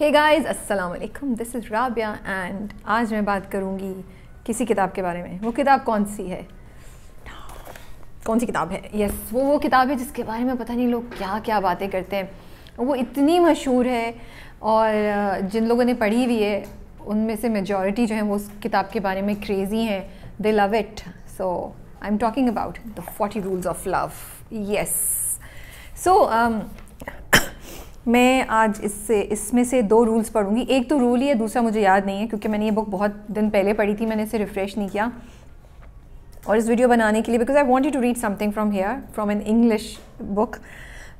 Hey guys अस्सलाम वालेकुम this is Rabia and आज मैं बात करूँगी किसी किताब के बारे में वो किताब कौन सी है कौन सी किताब है यस yes, वो वो किताब है जिसके बारे में पता नहीं लोग क्या क्या बातें करते हैं वो इतनी मशहूर है और जिन लोगों ने पढ़ी हुई है उनमें से मेजॉरिटी जो है वो उस किताब के बारे में क्रेज़ी हैं they love it so I am talking about the forty rules of love yes so मैं आज इससे इसमें से दो रूल्स पढ़ूंगी एक तो रूल ही है दूसरा मुझे याद नहीं है क्योंकि मैंने ये बुक बहुत दिन पहले पढ़ी थी मैंने इसे रिफ़्रेश नहीं किया और इस वीडियो बनाने के लिए because I want you to read something from here from an English book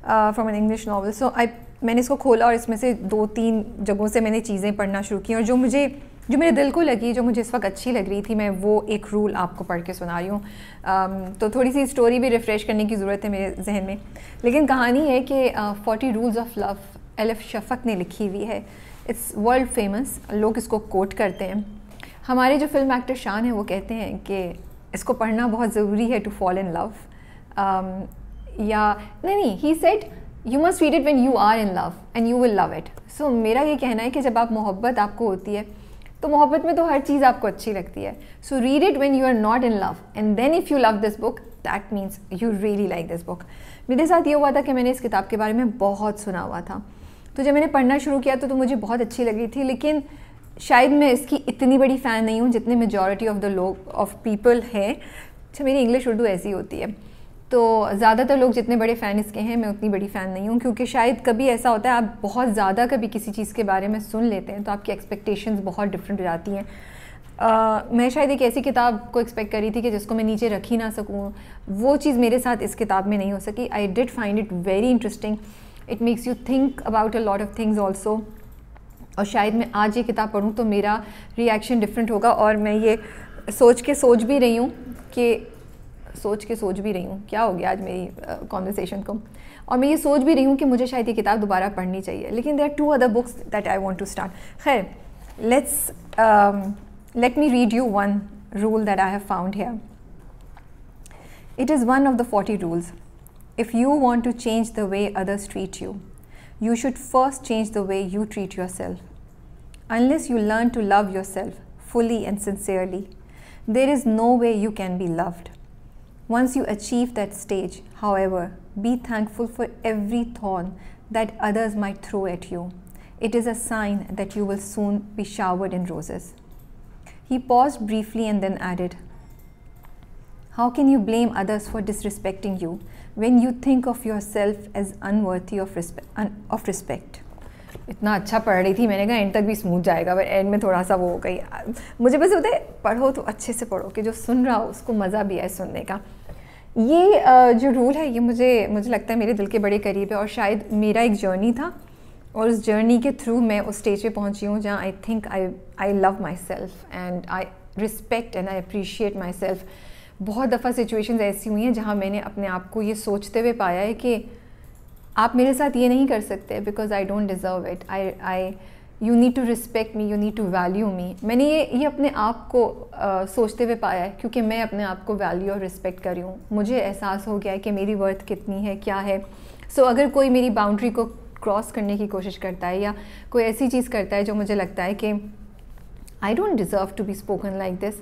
from an English novel so I मैंने इसको खोला और इसमें से दो तीन जगहों से मैंने चीज़ें पढ़ना शुरू की और जो मुझे जो मेरे दिल को लगी जो मुझे इस वक्त अच्छी लग रही थी मैं वो एक रूल आपको पढ़ के सुना रही हूँ तो थोड़ी सी स्टोरी भी रिफ़्रेश करने की ज़रूरत है मेरे जहन में लेकिन कहानी है कि forty rules of love Elif Shafak ने लिखी हुई है इट्स वर्ल्ड फेमस लोग इसको कोट करते हैं हमारे जो फिल्म एक्टर शान है वो कहते हैं कि इसको पढ़ना बहुत ज़रूरी है टू फॉल इन लव या नहीं नहीं ही सेट you must read it when you are in love and you will love it so मेरा ये कहना है कि जब आप मोहब्बत आपको होती है तो मोहब्बत में तो हर चीज़ आपको अच्छी लगती है so read it when you are not in love and then if you love this book that means you really like this book मेरे साथ ये हुआ था कि मैंने इस किताब के बारे में बहुत सुना हुआ था तो जब मैंने पढ़ना शुरू किया तो, तो मुझे बहुत अच्छी लगी थी लेकिन शायद मैं इसकी इतनी बड़ी फ़ैन नहीं हूँ जितनी मेजोरिटी ऑफ द लोग ऑफ पीपल है अच्छा मेरी इंग्लिश उर्दू ऐसी होती है तो ज़्यादातर लोग जितने बड़े फ़ैन इसके हैं मैं उतनी बड़ी फ़ैन नहीं हूँ क्योंकि शायद कभी ऐसा होता है आप बहुत ज़्यादा कभी किसी चीज़ के बारे में सुन लेते हैं तो आपकी एक्सपेक्टेशंस बहुत डिफरेंट हो जाती हैं Uh, मैं शायद एक ऐसी किताब को एक्सपेक्ट करी थी कि जिसको मैं नीचे रख ही ना सकूँ वो चीज़ मेरे साथ इस किताब में नहीं हो सकी I did find it very interesting it makes you think about a lot of things also और शायद मैं आज ये किताब पढ़ूँ तो मेरा रिएक्शन डिफरेंट होगा और मैं ये सोच के सोच भी रही हूँ कि सोच के सोच भी रही हूँ क्या हो गया आज मेरी कॉन्वर्सेशन को और मैं ये सोच भी रही हूँ कि मुझे शायद ये किताब दोबारा पढ़नी चाहिए लेकिन there are two other books that I want to start खैर let's let me read you one rule that I have found here it is one of the forty rules if you want to change the way others treat you you should first change the way you treat yourself. Unless you learn to love yourself fully and sincerely, there is no way you can be loved. Once you achieve that stage, however, be thankful for every thorn that others might throw at you. It is a sign that you will soon be showered in roses. He paused briefly and then added, How can you blame others for disrespecting you when you think of yourself as unworthy of, respe un of respect? इतना अच्छा पढ़ रही थी मैंने कहा and तक भी smooth जाएगा बट एंड में थोड़ा सा वो हो गई मुझे बस होता है पढ़ो तो अच्छे से पढ़ो कि जो सुन रहा हो उसको मज़ा भी आए सुनने का ये जो रूल है ये मुझे मुझे लगता है मेरे दिल के बड़े करीब है और शायद मेरा एक जर्नी था और उस जर्नी के थ्रू मैं उस स्टेज पे पहुंची हूँ जहाँ I think I I love myself and I respect and I appreciate myself बहुत दफ़ा सिचुएशन ऐसी हुई हैं जहाँ मैंने अपने आप को ये सोचते हुए पाया है कि आप मेरे साथ ये नहीं कर सकते because I don't deserve it I I you need to respect me you need to value me मैंने ये ये अपने आप को आ, सोचते हुए पाया है क्योंकि मैं अपने आप को वैल्यू और रिस्पेक्ट करी हूँ मुझे एहसास हो गया है कि मेरी वर्थ कितनी है क्या है सो so, अगर कोई मेरी बाउंड्री को क्रॉस करने की कोशिश करता है या कोई ऐसी चीज़ करता है जो मुझे लगता है कि I don't deserve to be spoken like this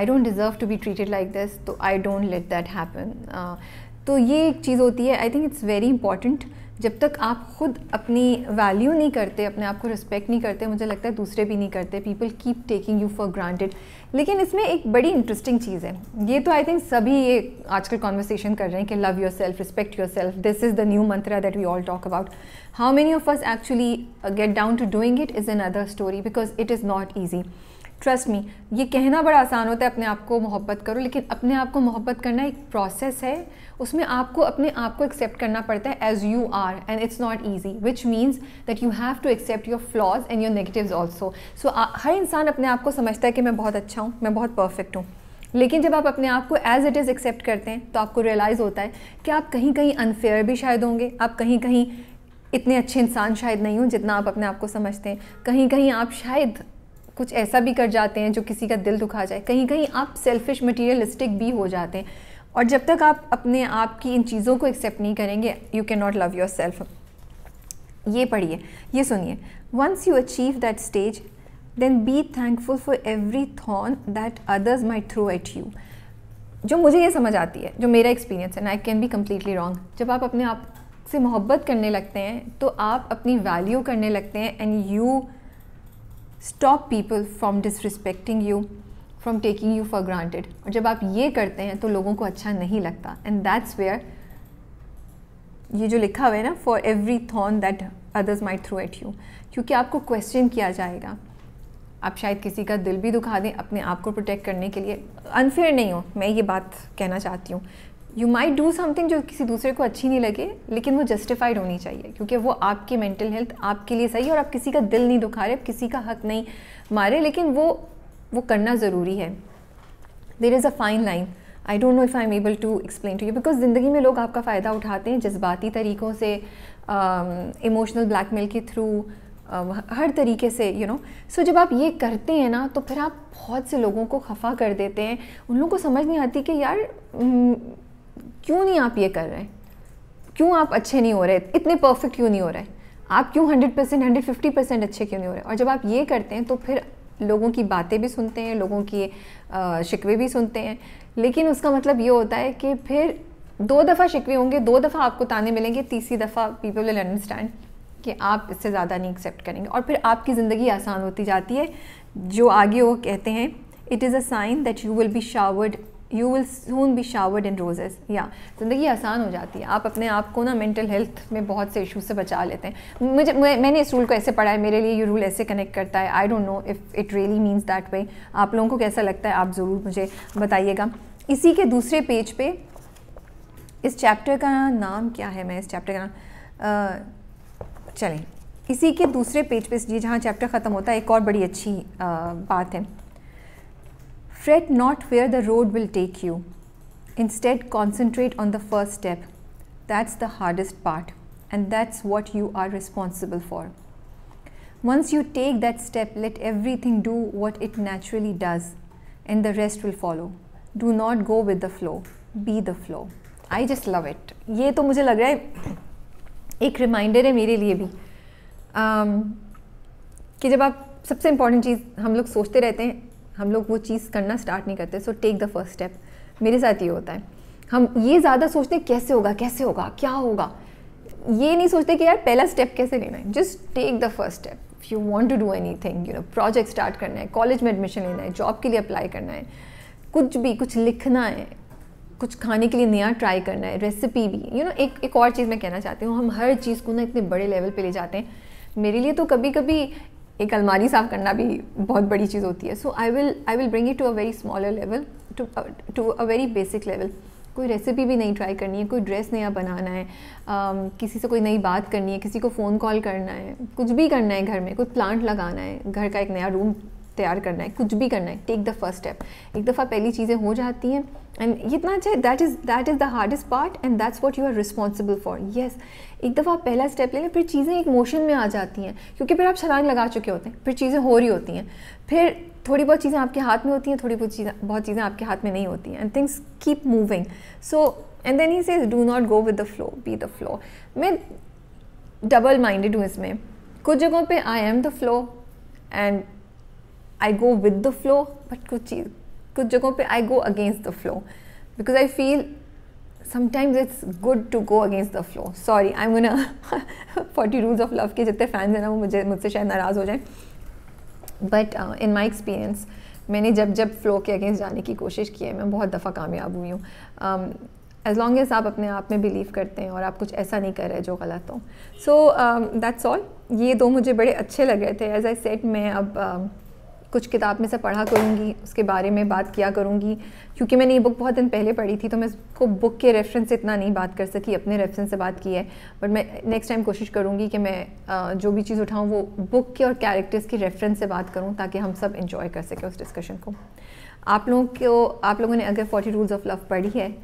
I don't deserve to be treated like this तो I don't let that happen तो ये एक चीज़ होती है I think it's very important जब तक आप खुद अपनी वैल्यू नहीं करते अपने आप को रिस्पेक्ट नहीं करते मुझे लगता है दूसरे भी नहीं करते people keep taking you for granted लेकिन इसमें एक बड़ी इंटरेस्टिंग चीज़ है ये तो आई थिंक सभी ये आजकल कॉन्वर्सेशन कर रहे हैं कि love yourself respect yourself this is the new mantra that we all talk about how many of us actually get down to doing it is another story because it is not easy trust me ये कहना बड़ा आसान होता है अपने आप को मोहब्बत करो लेकिन अपने आप को मोहब्बत करना एक प्रोसेस है उसमें आपको अपने आप को एक्सेप्ट करना पड़ता है as you are and it's not easy which means that you have to accept your flaws and your negative also so हर इंसान अपने आप को समझता है कि मैं बहुत अच्छा हूँ मैं बहुत परफेक्ट हूँ लेकिन जब आप अपने आप को एज इट इज़ एक्सेप्ट करते हैं तो आपको रियलाइज़ होता है कि आप कहीं कहीं अनफेयर भी शायद होंगे आप कहीं कहीं इतने अच्छे इंसान शायद नहीं हों जितना आप अपने आप को समझते हैं कहीं कहीं आप शायद कुछ ऐसा भी कर जाते हैं जो किसी का दिल दुखा जाए कहीं कहीं आप सेल्फिश मटीरियलिस्टिक भी हो जाते हैं और जब तक आप अपने आप की इन चीज़ों को एक्सेप्ट नहीं करेंगे you can not love yourself ये पढ़िए ये सुनिए once you achieve that stage then be thankful for every thorn that others may throw at you जो मुझे ये समझ आती है जो मेरा एक्सपीरियंस है I can be completely wrong जब आप अपने आप से मोहब्बत करने लगते हैं तो आप अपनी वैल्यू करने लगते हैं and you stop people from disrespecting you from taking you for granted और जब आप ये करते हैं तो लोगों को अच्छा नहीं लगता एंड दैट्स वेयर ये जो लिखा हुआ है ना for every thorn that others may throw at you क्योंकि आपको क्वेश्चन किया जाएगा आप शायद किसी का दिल भी दुखा दें अपने आप को प्रोटेक्ट करने के लिए अनफेयर नहीं हो मैं ये बात कहना चाहती हूँ यू माइट डू समथिंग जो किसी दूसरे को अच्छी नहीं लगे लेकिन वो जस्टिफाइड होनी चाहिए क्योंकि वो आपकी मेंटल हेल्थ आपके लिए सही है और आप किसी का दिल नहीं दुखा रहे आप किसी का हक नहीं मारे लेकिन वो वो करना ज़रूरी है there is a fine line I don't know if I am able to explain to you because ज़िंदगी में लोग आपका फ़ायदा उठाते हैं जज्बाती तरीक़ों से इमोशनल um, ब्लैकमेल के थ्रू um, हर तरीके से यू नो सो जब आप ये करते हैं ना तो फिर आप बहुत से लोगों को खफा कर देते हैं उन लोगों को समझ नहीं आती कि यार क्यों नहीं आप ये कर रहे क्यों आप अच्छे नहीं हो रहे इतने परफेक्ट क्यों नहीं हो रहे आप क्यों hundred percent hundred fifty percent अच्छे क्यों नहीं हो रहे और जब आप ये करते हैं तो फिर लोगों की बातें भी सुनते हैं लोगों की शिकवे भी सुनते हैं लेकिन उसका मतलब ये होता है कि फिर दो दफ़ा शिकवे होंगे दो दफ़ा आपको ताने मिलेंगे तीसरी दफ़ा पीपल विल अंडरस्टैंड कि आप इससे ज़्यादा नहीं एक्सेप्ट करेंगे और फिर आपकी ज़िंदगी आसान होती जाती है जो आगे वो कहते हैं it is a sign that you will be showered you will soon be showered in roses या ज़िंदगी आसान हो जाती है आप अपने आप को ना मेंटल हेल्थ में बहुत से इशूज़ से बचा लेते हैं मुझे मैं, मैंने इस रूल को ऐसे पढ़ा है मेरे लिए ये रूल ऐसे कनेक्ट करता है I don't know if it really means that way आप लोगों को कैसा लगता है आप ज़रूर मुझे बताइएगा इसी के दूसरे पेज पे इस चैप्टर का नाम क्या है मैं इस चैप्टर का नाम चलें इसी के दूसरे पेज पे जी जहाँ चैप्टर ख़त्म होता है एक और बड़ी अच्छी आ, बात है Fret not where the road will take you. Instead, concentrate on the first step. That's the hardest part, and that's what you are responsible for. Once you take that step, let everything do what it naturally does, and the rest will follow. Do not go with the flow, be the flow. I just love it. ये तो मुझे लग रहा है एक reminder है मेरे लिए भी um, कि जब आप सबसे important चीज़ हम लोग सोचते रहते हैं हम लोग वो चीज़ करना स्टार्ट नहीं करते so take the first step मेरे साथ ये होता है हम ये ज़्यादा सोचते हैं कैसे होगा कैसे होगा क्या होगा ये नहीं सोचते कि यार पहला स्टेप कैसे लेना है just take the first step if you want to do anything you know project start करना है कॉलेज में एडमिशन लेना है जॉब के लिए अप्लाई करना है कुछ भी कुछ लिखना है कुछ खाने के लिए नया ट्राई करना है रेसिपी भी यू you नो know, एक एक और चीज़ मैं कहना चाहती हूँ हम हर चीज़ को ना इतने बड़े लेवल पे ले जाते हैं मेरे लिए तो कभी कभी एक अलमारी साफ़ करना भी बहुत बड़ी चीज़ होती है so I will I will bring it to a very smaller level to a very basic level कोई रेसिपी भी नहीं ट्राई करनी है कोई ड्रेस नया बनाना है um, किसी से कोई नई बात करनी है किसी को फ़ोन कॉल करना है कुछ भी करना है घर में कोई प्लांट लगाना है घर का एक नया रूम तैयार करना है कुछ भी करना है टेक द फर्स्ट स्टेप एक दफ़ा पहली चीज़ें हो जाती हैं एंड इतना अच्छा है that is that is the hardest part and that's what you are responsible for yes एक दफ़ा आप पहला स्टेप ले लें फिर चीज़ें एक मोशन में आ जाती हैं क्योंकि फिर आप छलांग लगा चुके होते हैं फिर चीज़ें हो रही होती हैं फिर थोड़ी बहुत चीज़ें आपके हाथ में होती हैं थोड़ी बहुत चीज़ें बहुत चीज़ें आपके हाथ में नहीं होती हैं and things keep moving so and then he says do not go with the flow be the flow मैं डबल माइंडेड हूँ इसमें कुछ जगहों पे I am the flow and I go with the flow but कुछ चीज कुछ जगहों पे I go against the flow because I feel sometimes it's good to go against the flow sorry I am gonna forty rules of love के जितने fans हैं ना वो मुझे मुझसे शायद नाराज़ हो जाए बट इन माई एक्सपीरियंस मैंने जब जब फ्लो के अगेंस्ट जाने की कोशिश की है मैं बहुत दफ़ा कामयाब हुई हूँ एज लॉन्ग एज आप अपने आप में बिलीव करते हैं और आप कुछ ऐसा नहीं कर रहे जो गलत हो सो दैट्स ऑल ये दो मुझे बड़े अच्छे लग रहे थे एज आई सेट मैं अब um, कुछ किताब में से पढ़ा करूँगी उसके बारे में बात किया करूँगी क्योंकि मैंने ये बुक बहुत दिन पहले पढ़ी थी तो मैं उसको बुक के रेफरेंस से इतना नहीं बात कर सकी अपने रेफरेंस से बात की है बट मैं नेक्स्ट टाइम कोशिश करूँगी कि मैं जो भी चीज़ उठाऊँ वो बुक के और कैरेक्टर्स की रेफरेंस से बात करूँ ताकि हम सब इंजॉय कर सकें उस डिस्कशन को आप लोगों को आप लोगों ने अगर फोर्टी रूल्स ऑफ लव पढ़ी है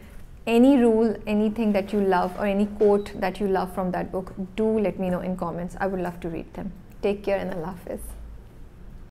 any rule anything that you love और any quote that you love from that book do let me know in comments I would love to read them take care and अल्लाह हाफिज़